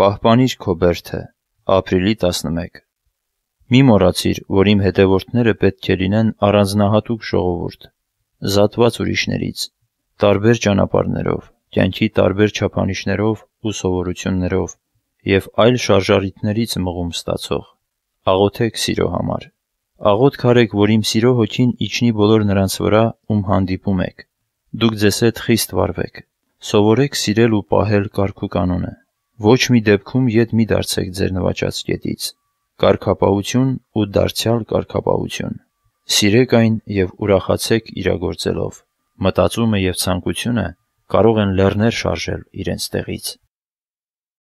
Պահպանիր քո բերդը, ապրիլի 11 Մի մոռացիր, որ իմ հետևորդները պետք է լինեն առանձնահատուկ ժողովուրդ, զատված ուրիշներից, տարբեր ճանապարհներով, կյանքի տարբեր չափանիշներով ու սովորություններով և այլ շարժառիթներից մղում ստացող, աղոթեք սիրո համար։ Աղոթք արեք, որ իմ սիրո հոգին իջնի բոլոր նրանց վրա, ում հանդիպում եք։ Դուք ձեզ հետ խիստ վարվեք։ Սովորեք սիրել ու պահել կարգուկանոնը։ Ոչ մի դեպքում ետ մի դարձեք ձեր նվաճած կետից։ Կարգապահություն ու դարձյալ կարգապահություն։ Սիրեք այն և ուրախացեք իրագործելով։ Մտածումը և ցանկությունը կարող են լեռներ շարժել իրենց տեղից։